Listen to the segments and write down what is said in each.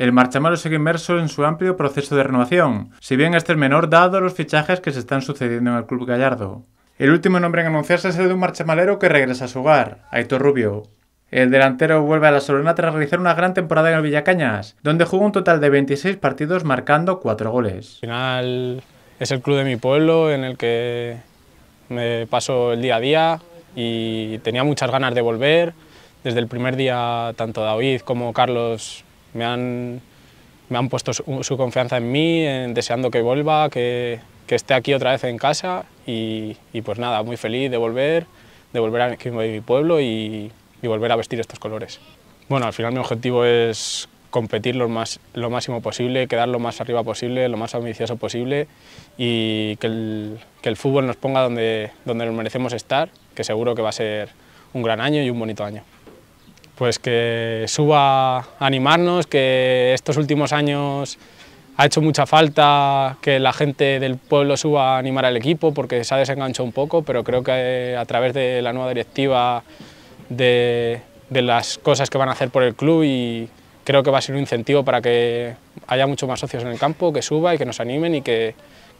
El Marchamalo sigue inmerso en su amplio proceso de renovación, si bien este es menor dado los fichajes que se están sucediendo en el club gallardo. El último nombre en anunciarse es el de un marchamalero que regresa a su hogar, Aitor Rubio, el delantero vuelve a la Solana tras realizar una gran temporada en el Villacañas, donde jugó un total de 26 partidos marcando 4 goles. final es el club de mi pueblo en el que me paso el día a día y tenía muchas ganas de volver. Desde el primer día tanto David como Carlos me han, me han puesto su, confianza en mí, en, deseando que vuelva, que, esté aquí otra vez en casa y, y, pues nada, muy feliz de volver, de volver a mi pueblo y, y, volver a vestir estos colores. Bueno, al final mi objetivo es competir lo, más, lo máximo posible, quedar lo más arriba posible, lo más ambicioso posible y que el, que el fútbol nos ponga donde, donde nos merecemos estar, que seguro que va a ser un gran año y un bonito año pues que suba a animarnos, que estos últimos años ha hecho mucha falta que la gente del pueblo suba a animar al equipo porque se ha desenganchado un poco, pero creo que a través de la nueva directiva, de, las cosas que van a hacer por el club y creo que va a ser un incentivo para que haya muchos más socios en el campo, que suba y que nos animen y que,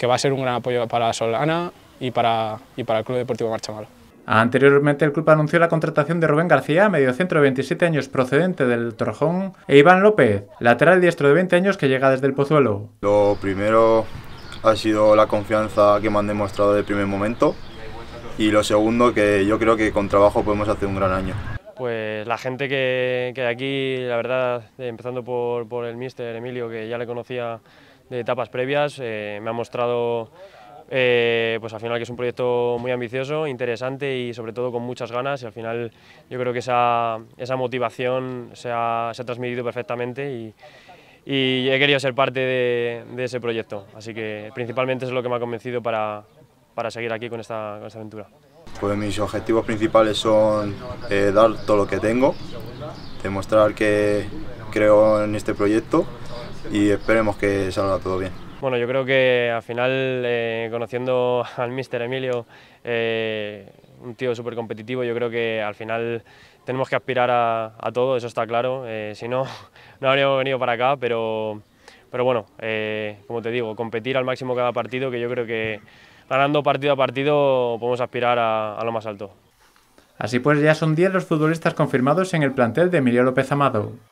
va a ser un gran apoyo para Solana y para, para el Club Deportivo Marchamalo. Anteriormente, el club anunció la contratación de Rubén García, mediocentro de 27 años procedente del Torrejón, e Iván López, lateral diestro de 20 años que llega desde el Pozuelo. Lo primero ha sido la confianza que me han demostrado de primer momento y lo segundo que yo creo que con trabajo podemos hacer un gran año. Pues la gente que, aquí, la verdad, eh, empezando por, el míster Emilio, que ya le conocía de etapas previas, eh, me ha mostrado eh, pues al final que es un proyecto muy ambicioso, interesante y sobre todo con muchas ganas y al final yo creo que esa, motivación se ha, transmitido perfectamente y, he querido ser parte de, ese proyecto, así que principalmente es lo que me ha convencido para, seguir aquí con esta, aventura. Pues mis objetivos principales son eh, dar todo lo que tengo, demostrar que creo en este proyecto y esperemos que salga todo bien. Bueno, yo creo que al final, eh, conociendo al mister Emilio, eh, un tío súper competitivo, yo creo que al final tenemos que aspirar a, todo, eso está claro. Eh, si no, no habríamos venido para acá, pero, bueno, como te digo, competir al máximo cada partido, que yo creo que ganando partido a partido podemos aspirar a, a lo más alto. Así pues, ya son 10 los futbolistas confirmados en el plantel de Emilio López Amado.